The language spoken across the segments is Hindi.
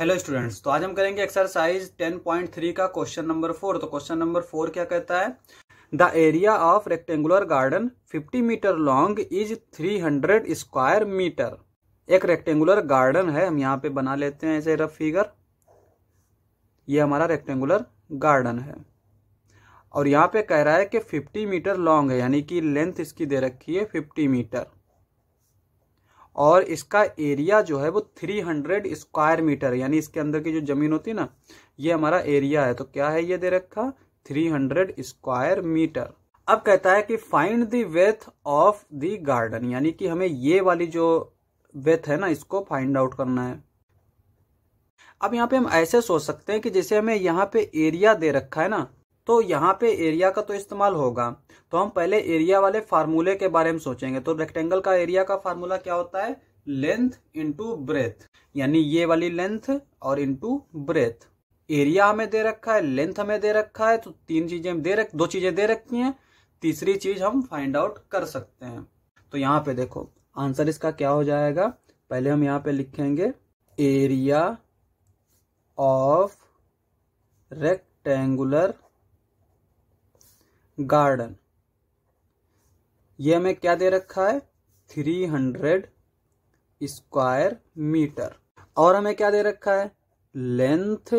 हेलो स्टूडेंट्स तो आज हम करेंगे एक्सरसाइज 10.3 का क्वेश्चन नंबर फोर तो क्वेश्चन नंबर फोर क्या कहता है the area of rectangular garden 50 metre long is 300 square metre एक रेक्टेंगुलर गार्डन है हम यहाँ पे बना लेते हैं ऐसे रफ फिगर ये हमारा रेक्टेंगुलर गार्डन है और यहाँ पे कह रहा है कि फिफ्टी मीटर लॉन्ग है यानी कि लेंथ इसकी दे रखी है फिफ्टी मीटर और इसका एरिया जो है वो 300 स्क्वायर मीटर यानी इसके अंदर की जो जमीन होती है ना ये हमारा एरिया है तो क्या है ये दे रखा 300 स्क्वायर मीटर अब कहता है कि find the width of the garden यानी कि हमें ये वाली जो वेथ है ना इसको फाइंड आउट करना है अब यहाँ पे हम ऐसे सोच सकते हैं कि जैसे हमें यहाँ पे एरिया दे रखा है ना तो यहाँ पे एरिया का तो इस्तेमाल होगा तो हम पहले एरिया वाले फार्मूले के बारे में सोचेंगे तो रेक्टेंगल का एरिया का फार्मूला क्या होता है लेंथ इंटू ब्रेथ यानी ये वाली लेंथ और इंटू ब्रेथ एरिया हमें दे रखा है लेंथ हमें दे रखा है तो तीन चीजें दे रख दो चीजें दे रखी हैं तीसरी चीज हम फाइंड आउट कर सकते हैं तो यहाँ पे देखो आंसर इसका क्या हो जाएगा पहले हम यहाँ पे लिखेंगे एरिया ऑफ रेक्टेंगुलर गार्डन ये हमें क्या दे रखा है 300 स्क्वायर मीटर और हमें क्या दे रखा है length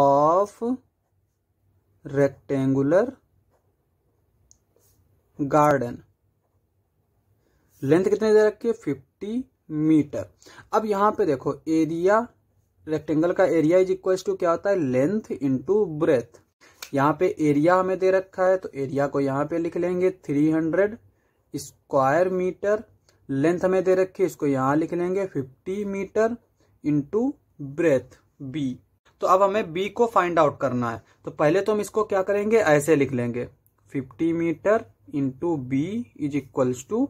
of rectangular garden length कितने दे रखी है 50 मीटर अब यहां पे देखो एरिया रेक्टेंगल का एरिया इज इक्वल टू क्या होता है लेंथ इंटू ब्रेथ यहाँ पे एरिया हमें दे रखा है तो एरिया को यहाँ पे लिख लेंगे three hundred square metre length हमें दे रखी है इसको यहाँ लिख लेंगे fifty metre into breadth B तो अब हमें बी को फाइंड आउट करना है तो पहले तो हम इसको क्या करेंगे ऐसे लिख लेंगे fifty metre into B is equals to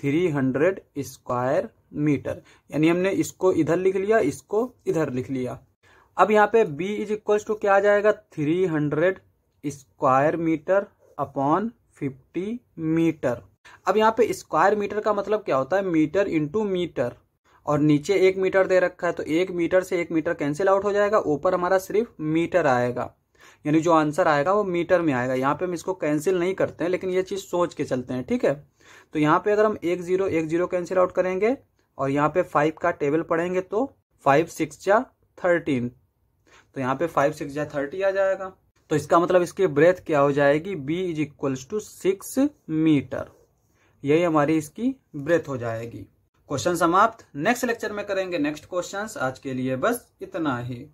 three hundred square metre यानी हमने इसको इधर लिख लिया इसको इधर लिख लिया अब यहाँ पे b इज इक्वल्स टू क्या आ जाएगा three hundred square metre upon fifty metre अब यहाँ पे स्क्वायर मीटर का मतलब क्या होता है मीटर इंटू मीटर और नीचे एक मीटर दे रखा है तो एक मीटर से एक मीटर कैंसिल आउट हो जाएगा ऊपर हमारा सिर्फ मीटर आएगा यानी जो आंसर आएगा वो मीटर में आएगा यहाँ पे हम इसको कैंसिल नहीं करते हैं लेकिन ये चीज सोच के चलते हैं ठीक है तो यहाँ पे अगर हम एक जीरो एक जीरो कैंसिल आउट करेंगे और यहाँ पे फाइव का टेबल पढ़ेंगे तो फाइव सिक्स या थर्टीन तो यहाँ पे फाइव सिक्स या थर्टी आ जाएगा तो इसका मतलब इसकी ब्रेथ क्या हो जाएगी B is equals to six metre यही हमारी इसकी ब्रेथ हो जाएगी क्वेश्चन समाप्त नेक्स्ट लेक्चर में करेंगे नेक्स्ट क्वेश्चंस आज के लिए बस इतना ही